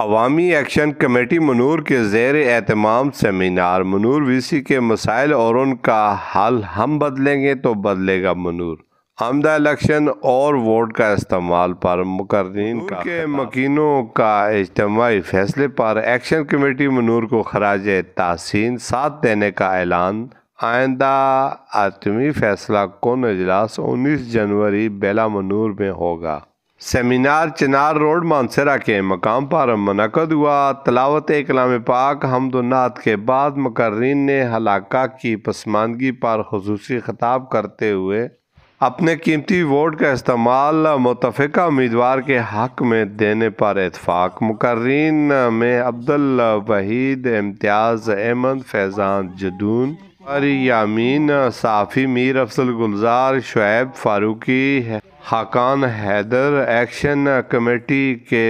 अवामी action committee Manur के जेर एहतमाम seminar Manur VC के मसाइल और उनका हल हम बदलेंगे तो बदलेगा मनूर आमदा इलेक्शन और वोट का इस्तेमाल पर मुकर्रीन के मकीनों का इजतमाही फैसले पर एक्शन कमेटी मनूर को खराज तहसीन साथ देने का ऐलान आइंदा आत्मी फैसला कौन अजलास उन्नीस जनवरी बेला मनूर में होगा सेमिनार चिनार रोड मानसरा के मकाम पर मनकद हुआ तलावत कलाम पाक हमदनात के बाद मकर्रीन ने हलाका की पसमानगी पर खसूस खिताब करते हुए अपने कीमती वोट का इस्तेमाल मुतफ़ा उम्मीदवार के हक में देने पर इतफाक़ मुकर्रीन में अब्दुल वहीद इम्तियाज़ अहमद फैज़ान जदून और यामीन साफ़ी मीर अफसल गुलजार शुएब फारूकी हाकान हैदर एक्शन कमेटी के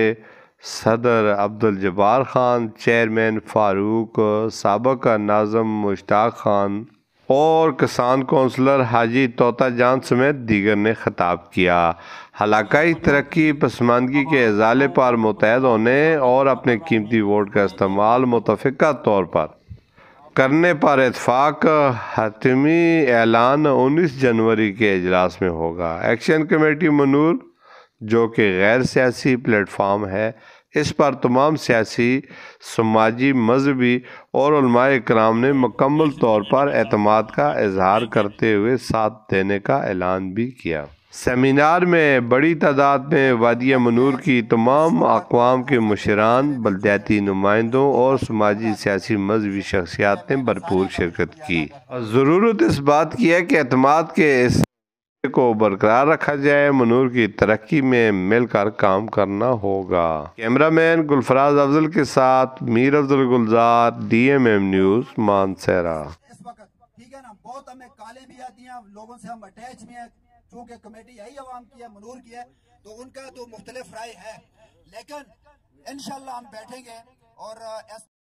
सदर अब्दुल जब्बार ख़ान चेयरमैन फ़ारूक सबक नाजम मुश्ताक ख़ान और किसान कौंसलर हाजी तोता जान समेत दीगर ने ख़ताब किया हलाकाई तरक्की पसमानगी के अजाले पर मुतहद होने और अपने कीमती वोट का इस्तेमाल मुतफ़ा तौर पर करने पर इतफाक़ हतमी ऐलान 19 जनवरी के अजलास में होगा एक्शन कमेटी मनूर जो कि गैर सियासी प्लेटफार्म है इस पर तमाम सियासी समाजी मजहबी और कराम ने मकम्मल तौर पर अतमाद का इजहार करते हुए साथ देने का ऐलान भी किया सेमिनार में बड़ी तादाद में वादिया मनूर की तमाम अकवाम के मशरान बलदयाती नुमाइंदों और समाजी सियासी मजहबी शख्सियात ने भरपूर शिरकत की ज़रूरत इस बात की है कि अतमाद के इस को बरकरार रखा जाए मनूर की तरक्की में मिलकर काम करना होगा कैमरा मैन गुलफराज अफजल के साथ Mir Afzal Gulzar D M M news Mansehra ठीक है ना बहुत हमें काले भी आती हैं लोगों से हम अटैच भी हैं चूंकि कमेटी यही आवाम की है मनूर की है तो उनका तो मुख्तलिफ राय है लेकिन इनशाला हम बैठेंगे और एस